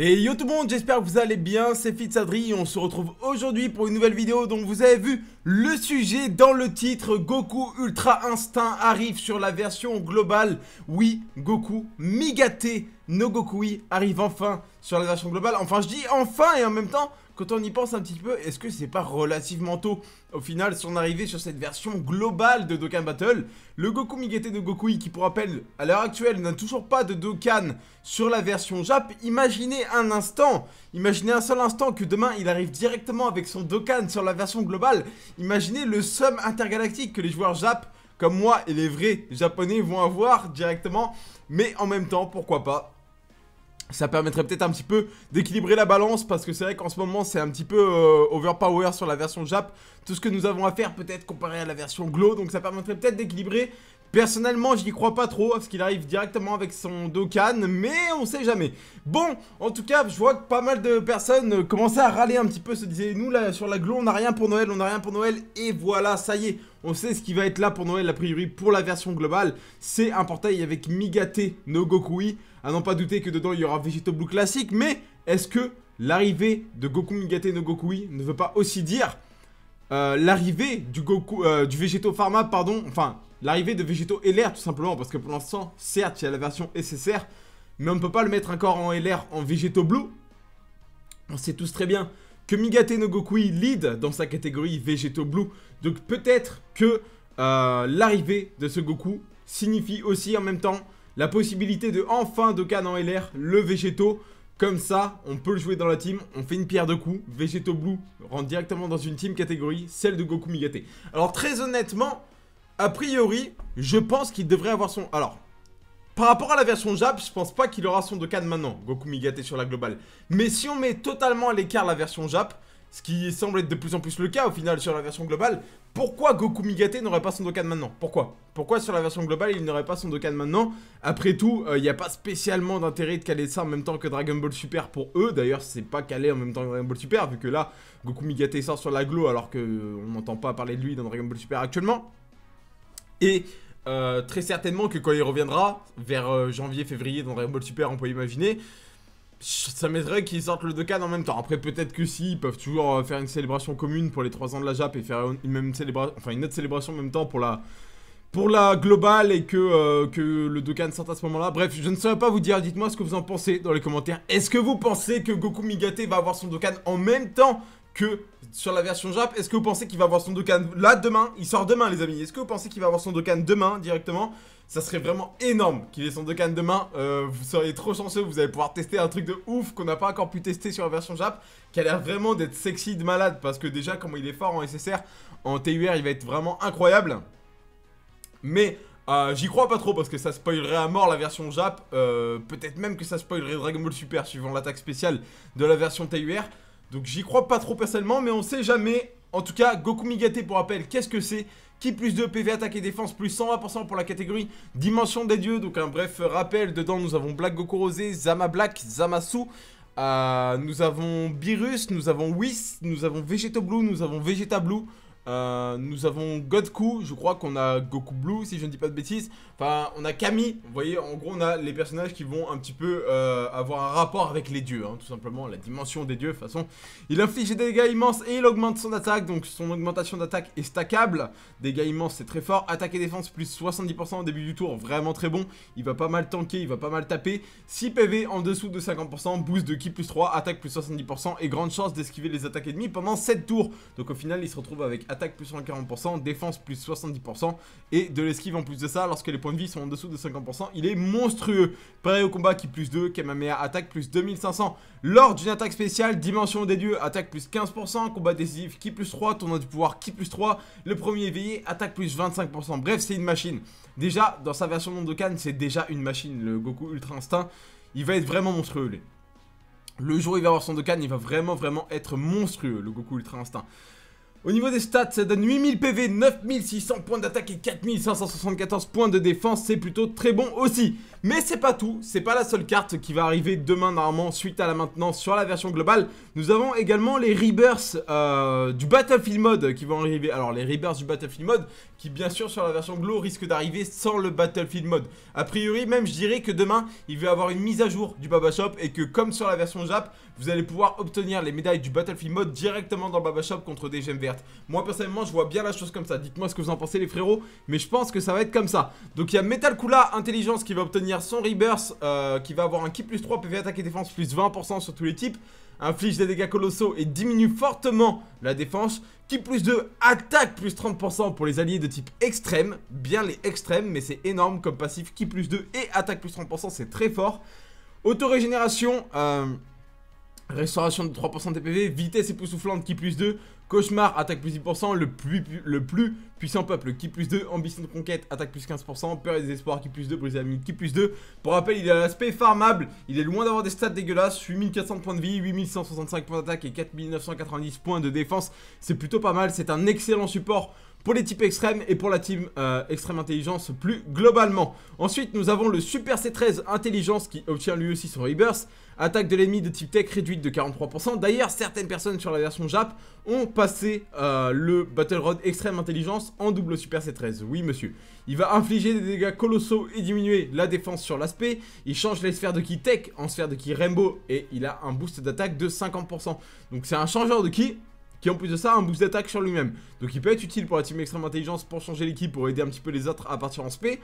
Et yo tout le monde, j'espère que vous allez bien, c'est Fitzadri et on se retrouve aujourd'hui pour une nouvelle vidéo dont vous avez vu le sujet dans le titre Goku Ultra Instinct arrive sur la version globale. Oui, Goku Migate no Gokui arrive enfin sur la version globale. Enfin, je dis enfin et en même temps, quand on y pense un petit peu, est-ce que c'est pas relativement tôt Au final, son arrivée sur cette version globale de Dokkan Battle, le Goku Migete de Gokui, qui pour rappel, à l'heure actuelle, n'a toujours pas de Dokkan sur la version Jap, imaginez un instant, imaginez un seul instant que demain, il arrive directement avec son Dokkan sur la version globale, imaginez le somme intergalactique que les joueurs Jap, comme moi et les vrais japonais vont avoir directement, mais en même temps, pourquoi pas ça permettrait peut-être un petit peu d'équilibrer la balance parce que c'est vrai qu'en ce moment c'est un petit peu euh, overpower sur la version Jap tout ce que nous avons à faire peut-être comparé à la version Glow donc ça permettrait peut-être d'équilibrer Personnellement, je n'y crois pas trop parce qu'il arrive directement avec son Dokkan, mais on sait jamais. Bon, en tout cas, je vois que pas mal de personnes euh, commençaient à râler un petit peu, se disaient nous là sur la glo, on n'a rien pour Noël, on n'a rien pour Noël, et voilà, ça y est, on sait ce qui va être là pour Noël a priori pour la version globale. C'est un portail avec Migate no Gokui, à n'en pas douter que dedans il y aura Vegeto Blue classique, mais est-ce que l'arrivée de Goku Migate no Gokui ne veut pas aussi dire euh, l'arrivée du Goku, euh, du Végéto Pharma, pardon, enfin, l'arrivée de Végéto LR tout simplement, parce que pour l'instant, certes, il y a la version SSR, mais on ne peut pas le mettre encore en LR en Végéto Blue. On sait tous très bien que Migate no Gokui lead dans sa catégorie Végéto Blue, donc peut-être que euh, l'arrivée de ce Goku signifie aussi en même temps la possibilité de enfin Dokkan en LR, le Végéto, comme ça, on peut le jouer dans la team, on fait une pierre de coups, Vegeto Blue rentre directement dans une team catégorie, celle de Goku Migate. Alors très honnêtement, a priori, je pense qu'il devrait avoir son... Alors, par rapport à la version Jap, je pense pas qu'il aura son Dokkan maintenant, Goku Migate sur la globale. Mais si on met totalement à l'écart la version Jap, ce qui semble être de plus en plus le cas au final sur la version globale. Pourquoi Goku Migate n'aurait pas son Dokkan maintenant Pourquoi Pourquoi sur la version globale il n'aurait pas son Dokkan maintenant Après tout, euh, il n'y a pas spécialement d'intérêt de caler ça en même temps que Dragon Ball Super pour eux. D'ailleurs, c'est pas calé en même temps que Dragon Ball Super, vu que là, Goku Migate sort sur la alors qu'on euh, n'entend pas parler de lui dans Dragon Ball Super actuellement. Et euh, très certainement que quand il reviendra, vers janvier-février dans Dragon Ball Super, on peut imaginer, ça m'aiderait qu'ils sortent le Dokkan en même temps. Après, peut-être que si, ils peuvent toujours euh, faire une célébration commune pour les 3 ans de la JAP et faire une, même célébration, enfin une autre célébration en même temps pour la, pour la globale et que, euh, que le Dokkan sorte à ce moment-là. Bref, je ne saurais pas vous dire, dites-moi ce que vous en pensez dans les commentaires. Est-ce que vous pensez que Goku Migate va avoir son Dokkan en même temps que sur la version Jap. Est-ce que vous pensez qu'il va avoir son Dokkan là demain Il sort demain les amis. Est-ce que vous pensez qu'il va avoir son Dokkan demain directement Ça serait vraiment énorme qu'il ait son Dokkan demain. Euh, vous seriez trop chanceux, vous allez pouvoir tester un truc de ouf qu'on n'a pas encore pu tester sur la version Jap. Qui a l'air vraiment d'être sexy de malade parce que déjà comme il est fort en SSR, en TUR il va être vraiment incroyable. Mais euh, j'y crois pas trop parce que ça spoilerait à mort la version Jap. Euh, peut-être même que ça spoilerait Dragon Ball Super suivant l'attaque spéciale de la version TUR. Donc j'y crois pas trop personnellement, mais on sait jamais. En tout cas, Goku Migate, pour rappel, qu'est-ce que c'est qui plus 2 PV attaque et défense plus 120% pour la catégorie Dimension des dieux. Donc un bref rappel, dedans nous avons Black Goku Rosé, Zama Black, Zamasu, euh, nous avons Beerus, nous avons Whis, nous avons Vegeta Blue, nous avons Vegeta Blue, euh, nous avons Godku, je crois qu'on a Goku Blue, si je ne dis pas de bêtises. Enfin, on a Kami. Vous voyez, en gros, on a les personnages qui vont un petit peu euh, avoir un rapport avec les dieux, hein, tout simplement, la dimension des dieux. De toute façon, il inflige des dégâts immenses et il augmente son attaque. Donc, son augmentation d'attaque est stackable. Dégâts immenses, c'est très fort. Attaque et défense, plus 70% au début du tour, vraiment très bon. Il va pas mal tanker, il va pas mal taper. 6 PV en dessous de 50%, boost de ki plus 3, attaque plus 70% et grande chance d'esquiver les attaques ennemies pendant 7 tours. Donc, au final, il se retrouve avec attaque attaque plus 140%, défense plus 70% et de l'esquive en plus de ça lorsque les points de vie sont en dessous de 50%. Il est monstrueux. Pareil au combat qui plus 2, Kamamea attaque plus 2500. Lors d'une attaque spéciale, dimension des dieux attaque plus 15%, combat décisif qui plus 3, tournoi du pouvoir qui plus 3, le premier éveillé attaque plus 25%. Bref, c'est une machine. Déjà, dans sa version monde de Cannes, c'est déjà une machine, le Goku Ultra Instinct. Il va être vraiment monstrueux, Le jour où il va avoir son Dokkan, il va vraiment, vraiment être monstrueux, le Goku Ultra Instinct. Au niveau des stats, ça donne 8000 PV, 9600 points d'attaque et 4574 points de défense. C'est plutôt très bon aussi. Mais c'est pas tout, c'est pas la seule carte qui va arriver demain normalement suite à la maintenance sur la version globale. Nous avons également les Rebirths euh, du Battlefield Mode qui vont arriver. Alors les Rebirths du Battlefield Mode qui bien sûr sur la version Glow risquent d'arriver sans le Battlefield Mode. A priori même je dirais que demain il va y avoir une mise à jour du Baba Shop et que comme sur la version Jap, vous allez pouvoir obtenir les médailles du Battlefield Mode directement dans le Baba Shop contre des gemmes vertes. Moi personnellement je vois bien la chose comme ça, dites-moi ce que vous en pensez les frérots, mais je pense que ça va être comme ça. Donc il y a Metal Kula Intelligence qui va obtenir son Rebirth, euh, qui va avoir un ki plus 3, PV attaque et défense plus 20% sur tous les types inflige des dégâts colossaux et diminue fortement la défense. Ki plus 2 attaque plus 30% pour les alliés de type extrême. Bien les extrêmes, mais c'est énorme comme passif. Ki plus 2 et attaque plus 30%, c'est très fort. Autorégénération, euh, Restauration de 3% TPV, vitesse époustouflante qui plus 2, cauchemar attaque plus 10%, le plus, le plus puissant peuple qui plus 2, ambition de conquête attaque plus 15%, peur et désespoir qui plus 2, briser la mine, qui plus 2. Pour rappel, il a l'aspect farmable, il est loin d'avoir des stats dégueulasses, 8400 points de vie, 8165 points d'attaque et 4990 points de défense. C'est plutôt pas mal, c'est un excellent support pour les types extrêmes et pour la team euh, extrême intelligence plus globalement. Ensuite, nous avons le Super C13 Intelligence qui obtient lui aussi son Rebirth. Attaque de l'ennemi de type tech réduite de 43%. D'ailleurs, certaines personnes sur la version Jap ont passé euh, le Battle Rod Extrême Intelligence en double Super C13. Oui, monsieur. Il va infliger des dégâts colossaux et diminuer la défense sur l'aspect. Il change les sphères de ki tech en sphères de ki rainbow et il a un boost d'attaque de 50%. Donc c'est un changeur de ki qui en plus de ça a un boost d'attaque sur lui-même. Donc il peut être utile pour la team extrême intelligence pour changer l'équipe, pour aider un petit peu les autres à partir en SP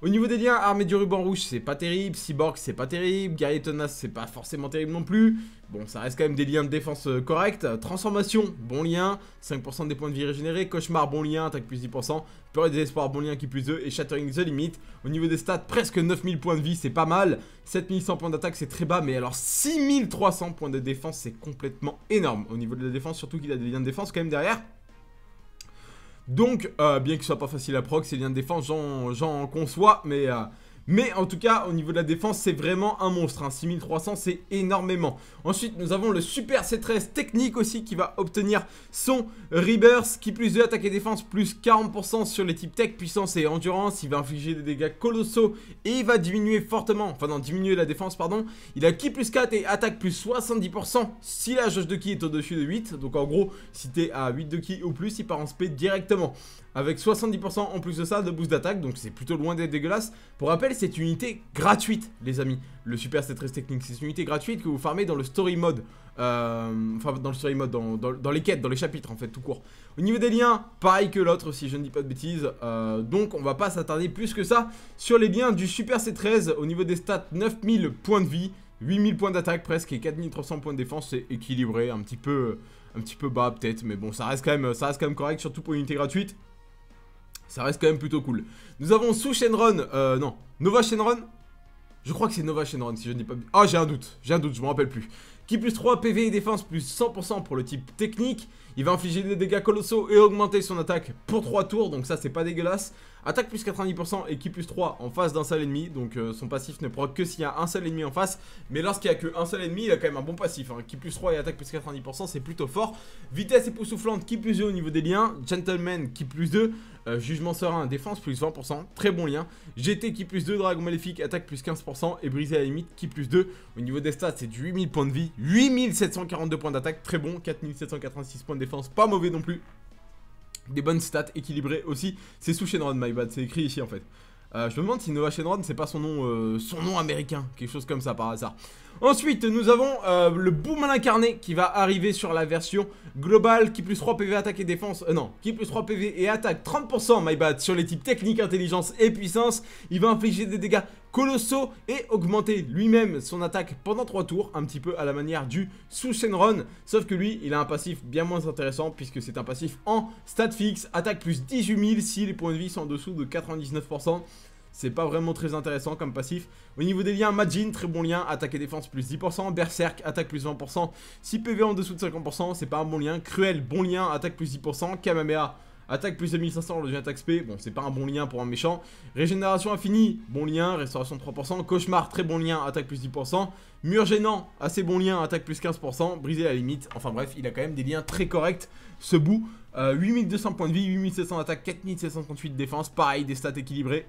au niveau des liens, Armée du Ruban Rouge, c'est pas terrible. Cyborg, c'est pas terrible. Guerrier c'est pas forcément terrible non plus. Bon, ça reste quand même des liens de défense euh, corrects. Transformation, bon lien. 5% des points de vie régénérés. Cauchemar, bon lien. Attaque plus 10%. Peur et désespoir, bon lien qui plus 2. Et Shattering the Limit. Au niveau des stats, presque 9000 points de vie, c'est pas mal. 7100 points d'attaque, c'est très bas. Mais alors 6300 points de défense, c'est complètement énorme. Au niveau de la défense, surtout qu'il a des liens de défense quand même derrière. Donc, euh, bien ce soit pas facile à proc, c'est bien de défense, j'en conçois, mais... Euh, mais en tout cas, au niveau de la défense, c'est vraiment un monstre. 6300, hein. c'est énormément. Ensuite, nous avons le super C13 technique aussi qui va obtenir son Rebirth qui plus de attaque et défense plus 40% sur les types tech, puissance et endurance. Il va infliger des dégâts colossaux et il va diminuer fortement, enfin non, diminuer la défense, pardon. Il a qui plus 4 et attaque plus 70% si la jauge de ki est au-dessus de 8. Donc en gros, si t'es à 8 de ki ou plus, il part en SP directement. Avec 70% en plus de ça de boost d'attaque, donc c'est plutôt loin d'être dégueulasse. Pour rappel, c'est une unité gratuite, les amis. Le Super C13 Technique, c'est une unité gratuite que vous farmez dans le story mode. Euh, enfin, dans le story mode, dans, les quêtes, dans les chapitres, en fait, tout court. Au niveau des liens, pareil que l'autre, si je ne dis pas de bêtises. Euh, donc, on va pas s'attarder plus que ça sur les liens du Super C13. Au niveau des stats, 9000 points de vie, 8000 points d'attaque presque et 4300 points de défense. C'est équilibré, un petit peu, un petit peu bas peut-être, mais bon, ça reste, quand même, ça reste quand même correct, surtout pour une unité gratuite. Ça reste quand même plutôt cool. Nous avons sous Shenron, euh, non, Nova Shenron. Je crois que c'est Nova Shenron si je ne dis pas... Ah, j'ai un doute, j'ai un doute, je me rappelle plus. Qui plus 3, PV et défense plus 100% pour le type technique. Il va infliger des dégâts colossaux et augmenter son attaque pour 3 tours, donc ça c'est pas dégueulasse. Attaque plus 90% et qui plus 3 en face d'un seul ennemi, donc euh, son passif ne prend que s'il y a un seul ennemi en face. Mais lorsqu'il y a qu'un seul ennemi, il a quand même un bon passif. Hein. Qui plus 3 et attaque plus 90%, c'est plutôt fort. Vitesse époustouflante, qui plus 2 au niveau des liens. Gentleman, qui plus 2. Euh, jugement serein, défense plus 20%, très bon lien. GT qui plus 2, dragon maléfique, attaque plus 15% et briser à la limite qui plus 2. Au niveau des stats, c'est 8000 points de vie, 8742 points d'attaque, très bon, 4786 points de défense pas mauvais non plus. Des bonnes stats équilibrées aussi. C'est sous Shenron, my bad, c'est écrit ici en fait. Euh, je me demande si Nova Shenron, c'est pas son nom, euh, son nom américain, quelque chose comme ça par hasard. Ensuite, nous avons euh, le boom à l'incarné qui va arriver sur la version globale qui plus 3 PV attaque et défense. non, qui plus 3 PV et attaque 30%, my bad, sur les types technique, intelligence et puissance. Il va infliger des dégâts Colosso et augmenter lui-même son attaque pendant 3 tours, un petit peu à la manière du Sushenron, sauf que lui, il a un passif bien moins intéressant puisque c'est un passif en stat fixe, attaque plus 18 000 si les points de vie sont en dessous de 99%. C'est pas vraiment très intéressant comme passif. Au niveau des liens, Majin, très bon lien, attaque et défense plus 10%, Berserk, attaque plus 20%, si PV en dessous de 50%, c'est pas un bon lien, Cruel, bon lien, attaque plus 10%, Kamamea. Attaque plus 2500, le attaque SP, bon c'est pas un bon lien pour un méchant. Régénération infinie, bon lien, restauration 3%, cauchemar, très bon lien, attaque plus 10%. Mur gênant, assez bon lien, attaque plus 15%, briser la limite. Enfin bref, il a quand même des liens très corrects, ce bout. 8200 euh, points de vie, 8700 attaque, 4738 défense, pareil, des stats équilibrés,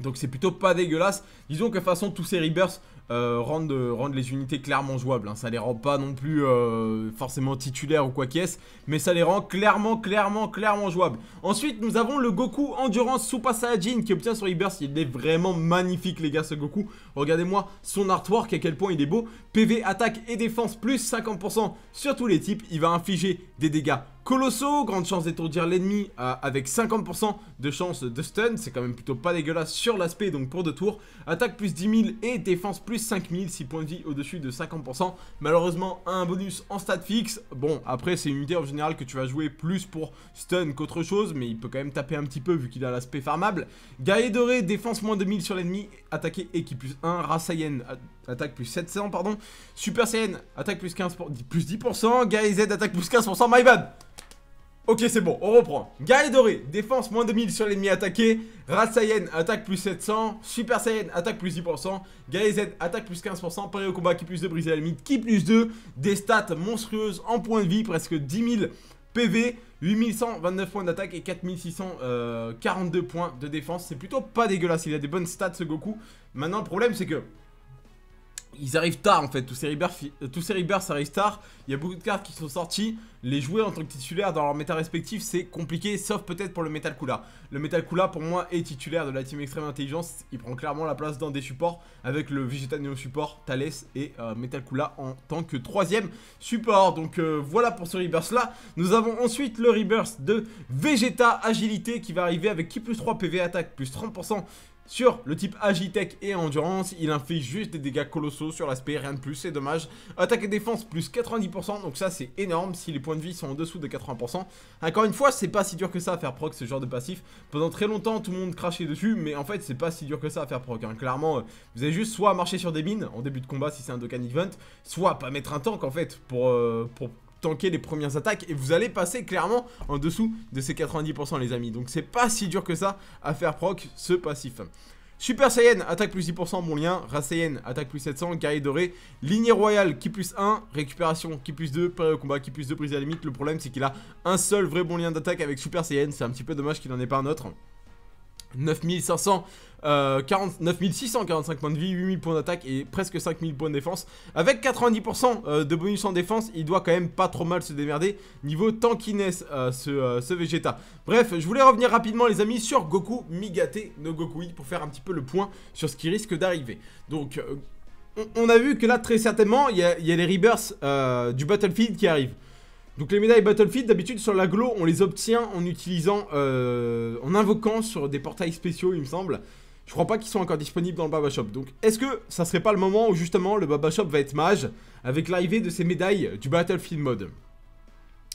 donc c'est plutôt pas dégueulasse. Disons que de toute façon tous ces rebirths euh, euh, rendent, les unités clairement jouables. Hein. Ça les rend pas non plus euh, forcément titulaires ou quoi qu'il ce Mais ça les rend clairement, clairement, clairement jouables. Ensuite nous avons le Goku Endurance Super Saiyajin qui obtient son rebirth. Il est vraiment magnifique les gars ce Goku. Regardez-moi son artwork à quel point il est beau. PV attaque et défense plus 50% sur tous les types. Il va infliger des dégâts Colosso, Grande chance d'étourdir l'ennemi euh, avec 50% de chance de stun. C'est quand même plutôt pas dégueulasse sur l'aspect, donc pour deux tours. Attaque plus 10 000 et défense plus 5 000, 6 points de vie au-dessus de 50%. Malheureusement, un bonus en stat fixe. Bon, après, c'est une idée en général que tu vas jouer plus pour stun qu'autre chose, mais il peut quand même taper un petit peu vu qu'il a l'aspect farmable. Guerrier doré, défense moins 2000 sur l'ennemi, attaqué équipe plus 1. Rasayen, attaque plus 700, pardon. Super Saiyan, attaque plus 15%, plus 10%. Guerrier Z, attaque plus 15%, my bad Ok, c'est bon, on reprend. Gaël Doré, défense moins 2000 sur l'ennemi attaqué. saiyan attaque plus 700. Super Saiyan, attaque plus 10%. Guy Z, attaque plus 15%. Pareil au combat, qui plus 2, briser la limite, qui plus 2. Des stats monstrueuses en points de vie, presque 10 000 PV. 8129 points d'attaque et 4642 euh, points de défense. C'est plutôt pas dégueulasse, il a des bonnes stats ce Goku. Maintenant, le problème, c'est que ils arrivent tard en fait, tous ces euh, rebirths, tous arrivent tard, il y a beaucoup de cartes qui sont sorties, les jouer en tant que titulaire dans leur méta respectif c'est compliqué, sauf peut-être pour le Metal Kula. Le Metal Kula pour moi est titulaire de la team Extrême Intelligence, il prend clairement la place dans des supports avec le Vegeta Neo support, Thales et euh, Metal Kula en tant que troisième support. Donc euh, voilà pour ce rebirth là, nous avons ensuite le rebirth de Vegeta Agilité qui va arriver avec qui plus 3 PV attaque plus 30% sur le type Agitech et Endurance, il inflige juste des dégâts colossaux sur l'aspect, rien de plus, c'est dommage. Attaque et défense, plus 90%, donc ça c'est énorme si les points de vie sont en dessous de 80%. Encore une fois, c'est pas si dur que ça à faire proc ce genre de passif. Pendant très longtemps, tout le monde crachait dessus, mais en fait, c'est pas si dur que ça à faire proc. Hein. Clairement, euh, vous avez juste soit marcher sur des mines en début de combat si c'est un Dokkan Event, soit pas mettre un tank en fait pour, euh, pour tanker les premières attaques et vous allez passer clairement en dessous de ces 90% les amis. Donc c'est pas si dur que ça à faire proc ce passif. Super Saiyan, attaque plus 10%, bon lien. Rasayen, attaque plus 700. Guerrier doré. Lignée royale, qui plus 1. Récupération, qui plus 2. Période au combat, qui plus 2. prise à la limite. Le problème, c'est qu'il a un seul vrai bon lien d'attaque avec Super Saiyan. C'est un petit peu dommage qu'il n'en ait pas un autre. 9500 9645 euh, points de vie, 8000 points d'attaque et presque 5000 points de défense. Avec 90% euh, de bonus en défense, il doit quand même pas trop mal se démerder niveau tankiness euh, ce, ce, Vegeta. Bref, je voulais revenir rapidement les amis sur Goku Migate no Goku pour faire un petit peu le point sur ce qui risque d'arriver. Donc on, a vu que là très certainement il y, y, a les rebirths du Battlefield qui arrivent. Donc les médailles Battlefield, d'habitude sur la on les obtient en utilisant, euh, en invoquant sur des portails spéciaux, il me semble. Je crois pas qu'ils sont encore disponibles dans le Baba Shop. Donc est-ce que ça serait pas le moment où justement le Baba Shop va être mage avec l'arrivée de ces médailles du Battlefield mode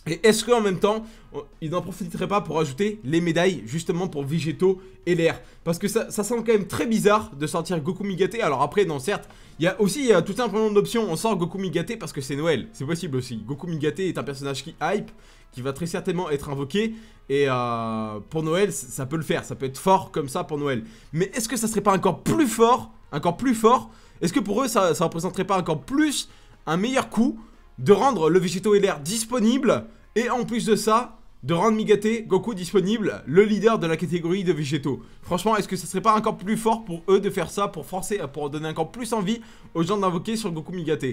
et est-ce qu'en même temps, euh, ils n'en profiteraient pas pour ajouter les médailles justement pour Vigeto et l'air Parce que ça, sent semble quand même très bizarre de sortir Goku Migate. Alors après, non, certes, il y a aussi tout un nombre d'options. On sort Goku Migate parce que c'est Noël. C'est possible aussi. Goku Migate est un personnage qui hype, qui va très certainement être invoqué. Et euh, pour Noël, ça peut le faire. Ça peut être fort comme ça pour Noël. Mais est-ce que ça serait pas encore plus fort Encore plus fort Est-ce que pour eux, ça, ça représenterait pas encore plus un meilleur coup de rendre le et l'air disponible et en plus de ça, de rendre Migate Goku disponible, le leader de la catégorie de végétaux. Franchement, est-ce que ce serait pas encore plus fort pour eux de faire ça, pour forcer, euh, pour donner encore plus envie aux gens d'invoquer sur Goku Migate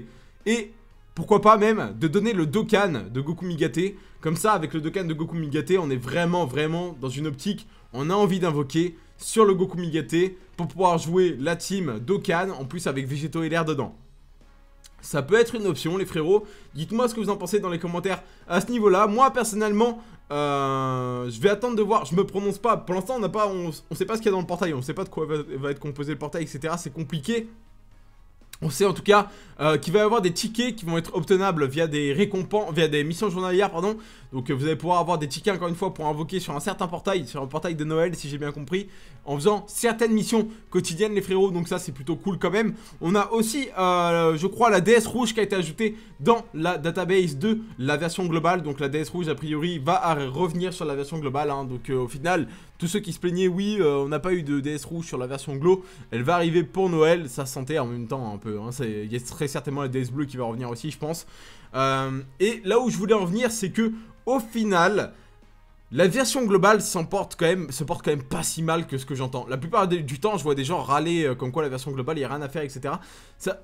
Et pourquoi pas même de donner le Dokan de Goku Migate. Comme ça, avec le Dokkan de Goku Migate, on est vraiment, vraiment dans une optique. On a envie d'invoquer sur le Goku Migate pour pouvoir jouer la team Dokan, en plus avec Végéto et l'air dedans. Ça peut être une option, les frérots. Dites-moi ce que vous en pensez dans les commentaires à ce niveau-là. Moi, personnellement, euh, je vais attendre de voir. Je me prononce pas. Pour l'instant, on n'a pas, on, sait pas ce qu'il y a dans le portail. On ne sait pas de quoi va être composé le portail, etc. C'est compliqué. On sait en tout cas euh, qu'il va y avoir des tickets qui vont être obtenables via des récompenses, via des missions journalières, pardon. Donc euh, vous allez pouvoir avoir des tickets encore une fois pour invoquer sur un certain portail, sur un portail de Noël si j'ai bien compris, en faisant certaines missions quotidiennes les frérots. Donc ça c'est plutôt cool quand même. On a aussi, euh, je crois, la DS rouge qui a été ajoutée dans la database de la version globale. Donc la DS rouge a priori va revenir sur la version globale. Hein. donc au final tous ceux qui se plaignaient, oui, euh, on n'a pas eu de DS rouge sur la version Glow, elle va arriver pour Noël, ça sentait en même temps un peu. Hein, il y a très certainement la DS bleue qui va revenir aussi, je pense. Euh, et là où je voulais en venir, c'est que au final, la version globale s'emporte quand même, se porte quand même pas si mal que ce que j'entends. La plupart du temps, je vois des gens râler euh, comme quoi la version globale, il n'y a rien à faire, etc. Ça,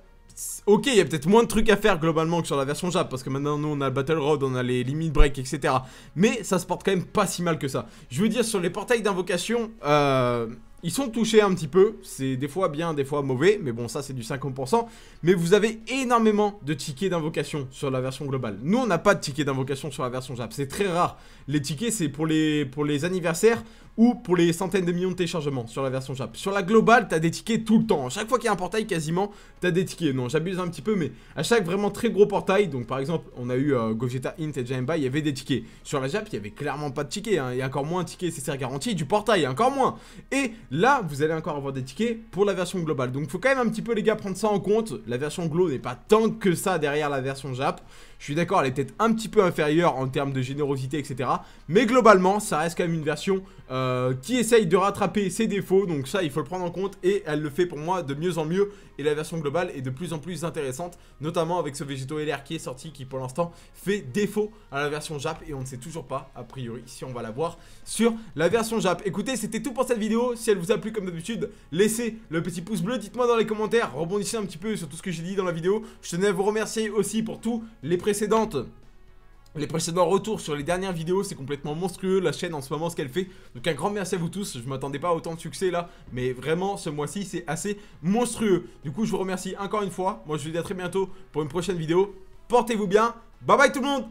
Ok, il y a peut-être moins de trucs à faire globalement que sur la version Jap, parce que maintenant nous on a le Battle Road, on a les Limit Break, etc. Mais ça se porte quand même pas si mal que ça. Je veux dire, sur les portails d'invocation, euh, ils sont touchés un petit peu. C'est des fois bien, des fois mauvais, mais bon, ça c'est du 50%. Mais vous avez énormément de tickets d'invocation sur la version globale. Nous, on n'a pas de tickets d'invocation sur la version Jap, c'est très rare. Les tickets, c'est pour les, pour les anniversaires ou pour les centaines de millions de téléchargements sur la version Jap. Sur la globale, t'as des tickets tout le temps. À chaque fois qu'il y a un portail, quasiment, t'as des tickets. Non, j'abuse un petit peu, mais à chaque vraiment très gros portail, donc par exemple, on a eu euh, Gogeta Int et Jamba, il y avait des tickets. Sur la Jap, il y avait clairement pas de tickets. Hein. Il y a encore moins de tickets, c'est garanti. Du portail, encore moins. Et là, vous allez encore avoir des tickets pour la version globale. Donc faut quand même un petit peu, les gars, prendre ça en compte. La version GLO n'est pas tant que ça derrière la version Jap. Je suis d'accord, elle est peut-être un petit peu inférieure en termes de générosité, etc. Mais globalement, ça reste quand même une version euh, qui essaye de rattraper ses défauts. Donc ça, il faut le prendre en compte. Et elle le fait pour moi de mieux en mieux. Et la version globale est de plus en plus intéressante. Notamment avec ce Vegeto LR qui est sorti, qui pour l'instant fait défaut à la version JAP. Et on ne sait toujours pas, a priori, si on va la voir sur la version JAP. Écoutez, c'était tout pour cette vidéo. Si elle vous a plu, comme d'habitude, laissez le petit pouce bleu. Dites-moi dans les commentaires. Rebondissez un petit peu sur tout ce que j'ai dit dans la vidéo. Je tenais à vous remercier aussi pour tous les précédentes les précédents retours sur les dernières vidéos, c'est complètement monstrueux la chaîne en ce moment ce qu'elle fait. Donc un grand merci à vous tous, je m'attendais pas à autant de succès là, mais vraiment ce mois-ci c'est assez monstrueux. Du coup je vous remercie encore une fois, moi je vous dis à très bientôt pour une prochaine vidéo. Portez-vous bien, bye bye tout le monde